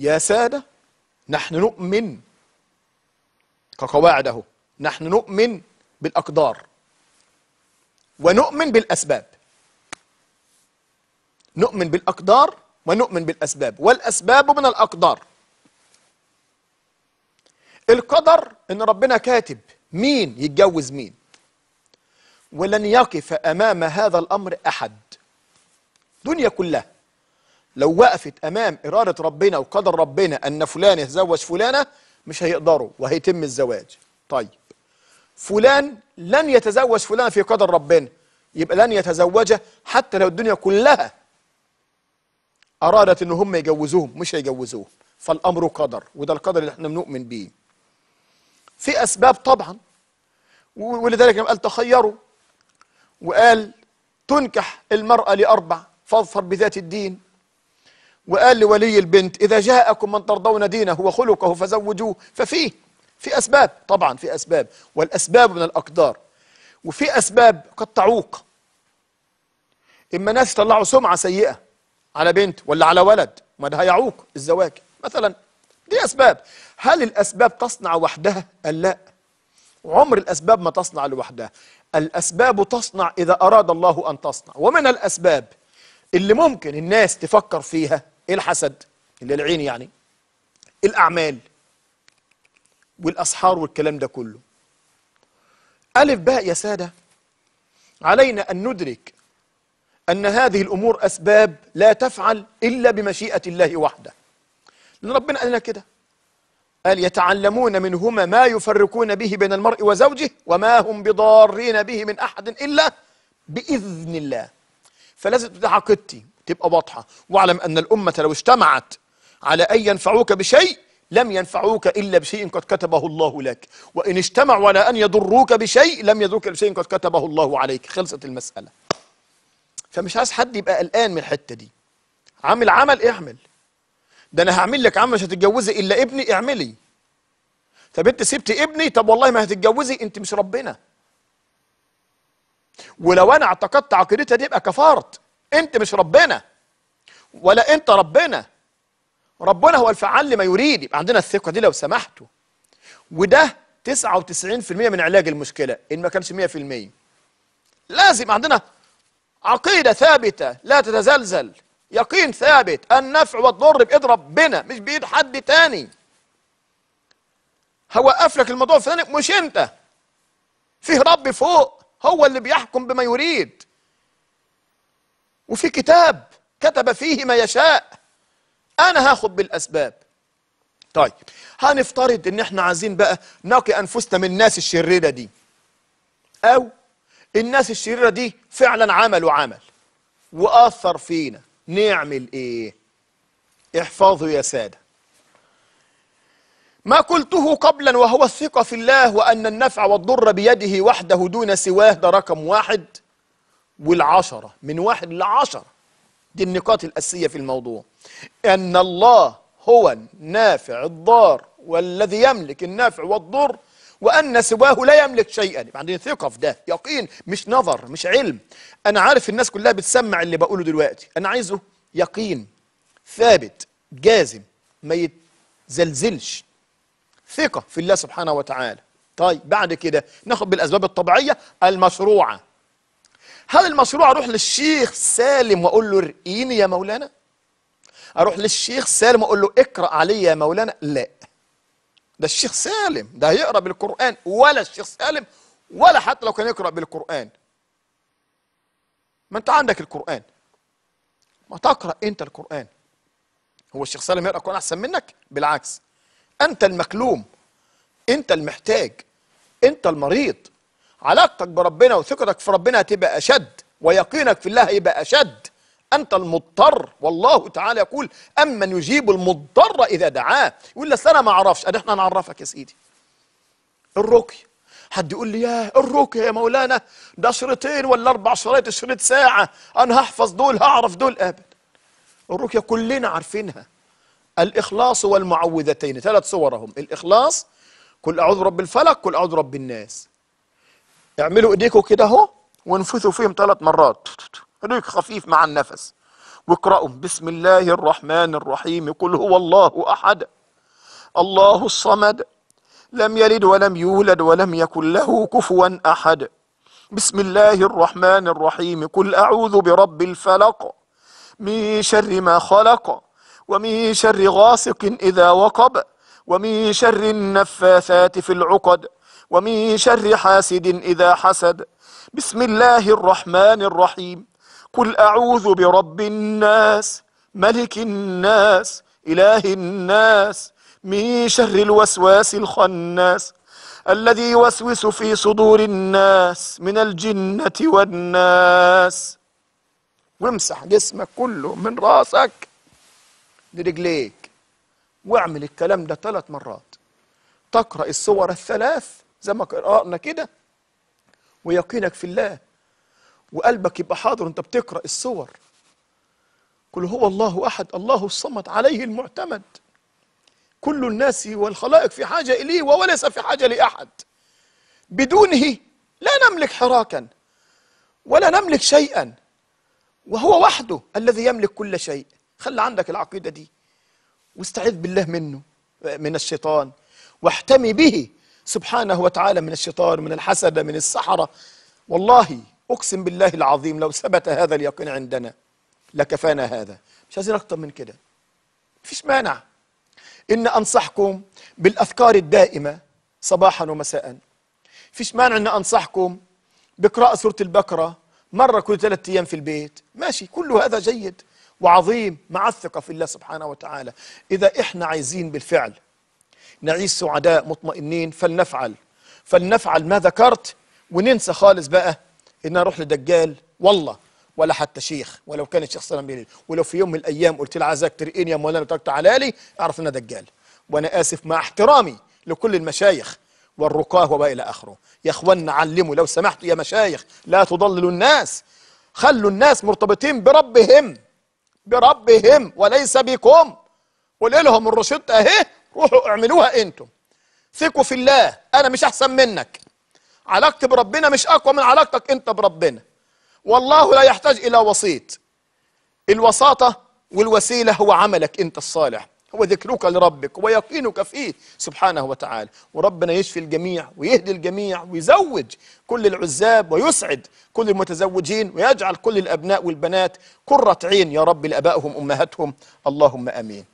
يا سادة نحن نؤمن كقواعد اهو نحن نؤمن بالأقدار ونؤمن بالأسباب نؤمن بالأقدار ونؤمن بالأسباب والأسباب من الأقدار القدر إن ربنا كاتب مين يتجوز مين ولن يقف أمام هذا الأمر أحد دنيا كلها لو وقفت امام اراده ربنا وقدر ربنا ان فلان يتزوج فلانه مش هيقدروا وهيتم الزواج طيب فلان لن يتزوج فلان في قدر ربنا يبقى لن يتزوجه حتى لو الدنيا كلها أرادت إن هم يجوزوهم مش هيجوزوهم فالأمر قدر وده القدر اللي احنا بنؤمن بيه في أسباب طبعا ولذلك لما قال تخيروا وقال تنكح المرأة لأربع فاظفر بذات الدين وقال لولي البنت إذا جاءكم من ترضون دينه وخلقه فزوجوه ففيه في أسباب طبعا في أسباب والأسباب من الأقدار وفي أسباب قد تعوق إما ناس يطلعوا سمعة سيئة على بنت ولا على ولد ما ده هيعوق الزواج مثلا دي أسباب هل الأسباب تصنع وحدها؟ قال لا عمر الأسباب ما تصنع لوحدها الأسباب تصنع إذا أراد الله أن تصنع ومن الأسباب اللي ممكن الناس تفكر فيها ايه الحسد اللي العين يعني إيه الاعمال والاسحار والكلام ده كله الف باء يا ساده علينا ان ندرك ان هذه الامور اسباب لا تفعل الا بمشيئه الله وحده لان ربنا قال لنا كده قال يتعلمون منهما ما يفرقون به بين المرء وزوجه وما هم بضارين به من احد الا باذن الله فلازم تبقى تبقى واضحة واعلم أن الأمة لو اجتمعت على أن ينفعوك بشيء لم ينفعوك إلا بشيء قد كتبه الله لك وإن اجتمعوا على أن يضروك بشيء لم يضروك بشيء قد كتبه الله عليك خلصت المسألة فمش عايز حد يبقى قلقان من الحتة دي عامل عمل اعمل ده انا هعمل لك عمل مش هتتجوزي الا ابني اعملي طب انت سبت ابني طب والله ما هتتجوزي انت مش ربنا ولو انا اعتقدت عقيدتها دي يبقى كفرت انت مش ربنا ولا انت ربنا ربنا هو الفعال لما يريد يبقى عندنا الثقه دي لو سمحتوا وده 99% من علاج المشكله ان ما كانش 100% لازم عندنا عقيده ثابته لا تتزلزل يقين ثابت النفع والضر بايد ربنا مش بايد حد تاني هوقف لك الموضوع الفلاني مش انت فيه رب فوق هو اللي بيحكم بما يريد وفي كتاب كتب فيه ما يشاء انا هاخد بالاسباب طيب هنفترض ان احنا عايزين بقى نقي انفسنا من الناس الشريره دي او الناس الشريره دي فعلا عملوا عمل واثر فينا نعمل ايه احفظوا يا ساده ما قلته قبلا وهو الثقه في الله وان النفع والضر بيده وحده دون سواه ده رقم واحد والعشرة من واحد لعشرة دي النقاط الأساسية في الموضوع أن الله هو النافع الضار والذي يملك النافع والضر وأن سواه لا يملك شيئا يبقى عندنا ثقة في ده يقين مش نظر مش علم أنا عارف الناس كلها بتسمع اللي بقوله دلوقتي أنا عايزه يقين ثابت جازم ما يتزلزلش ثقة في الله سبحانه وتعالى طيب بعد كده ناخد بالأسباب الطبيعية المشروعة هل المشروع اروح للشيخ سالم واقول له ارقيني يا مولانا اروح للشيخ سالم واقول له اقرا علي يا مولانا لا ده الشيخ سالم ده هيقرا بالقران ولا الشيخ سالم ولا حتى لو كان يقرا بالقران ما انت عندك القران ما تقرا انت القران هو الشيخ سالم يقرا القران احسن منك بالعكس انت المكلوم انت المحتاج انت المريض علاقتك بربنا وثقتك في ربنا هتبقى أشد ويقينك في الله هيبقى أشد أنت المضطر والله تعالى يقول أمن يجيب المضطر إذا دعاه يقول لس أنا ما أعرفش إحنا نعرفك يا سيدي الرقية حد يقول لي ياه الرقية يا مولانا ده شريطين ولا أربع شرايط شريط ساعة أنا هحفظ دول هعرف دول أبدا الرقية كلنا عارفينها الإخلاص والمعوذتين ثلاث صورهم الإخلاص كل أعوذ برب الفلق كل أعوذ برب الناس اعملوا ايديكم كده اهو وانفثوا فيهم ثلاث مرات ريق خفيف مع النفس واقرأوا بسم الله الرحمن الرحيم قل هو الله أحد الله الصمد لم يلد ولم يولد ولم يكن له كفوا أحد بسم الله الرحمن الرحيم قل أعوذ برب الفلق من شر ما خلق ومن شر غاسق إذا وقب ومن شر النفاثات في العقد ومن شر حاسد إذا حسد بسم الله الرحمن الرحيم قل أعوذ برب الناس ملك الناس إله الناس من شر الوسواس الخناس الذي يوسوس في صدور الناس من الجنة والناس وامسح جسمك كله من راسك لرجليك واعمل الكلام ده ثلاث مرات تقرأ السور الثلاث زي ما قرأنا كده ويقينك في الله وقلبك يبقى حاضر وانت بتقرأ السور قل هو الله أحد الله الصمد عليه المعتمد كل الناس والخلائق في حاجة إليه وهو ليس في حاجة لأحد بدونه لا نملك حراكا ولا نملك شيئا وهو وحده الذي يملك كل شيء خلي عندك العقيدة دي واستعذ بالله منه من الشيطان واحتمي به سبحانه وتعالى من الشيطان من الحسد من السحرة والله أقسم بالله العظيم لو ثبت هذا اليقين عندنا لكفانا هذا مش عايزين أكتر من كده فيش مانع إن أنصحكم بالأذكار الدائمة صباحا ومساء فيش مانع إن أنصحكم بقراءة سورة البقرة مرة كل ثلاثة أيام في البيت ماشي كل هذا جيد وعظيم مع الثقة في الله سبحانه وتعالى إذا إحنا عايزين بالفعل نعيش سعداء مطمئنين فلنفعل فلنفعل ما ذكرت وننسى خالص بقى ان اروح لدجال والله ولا حتى شيخ ولو كان الشيخ سلام بيلي ولو في يوم من الايام قلت لي عايزك ترقيني يا مولانا وتركت على لي اعرف انها دجال وانا اسف مع احترامي لكل المشايخ والرقاه وما الى اخره يا اخوانا علموا لو سمحتوا يا مشايخ لا تضللوا الناس خلوا الناس مرتبطين بربهم بربهم وليس بكم قول لهم الرشيد اهي روحوا اعملوها انتم ثقوا في الله انا مش احسن منك علاقتي بربنا مش اقوى من علاقتك انت بربنا والله لا يحتاج الى وسيط الوساطه والوسيله هو عملك انت الصالح هو ذكرك لربك ويقينك فيه سبحانه وتعالى وربنا يشفي الجميع ويهدي الجميع ويزوج كل العزاب ويسعد كل المتزوجين ويجعل كل الأبناء والبنات قرة عين يا رب لأبائهم أمهاتهم اللهم أمين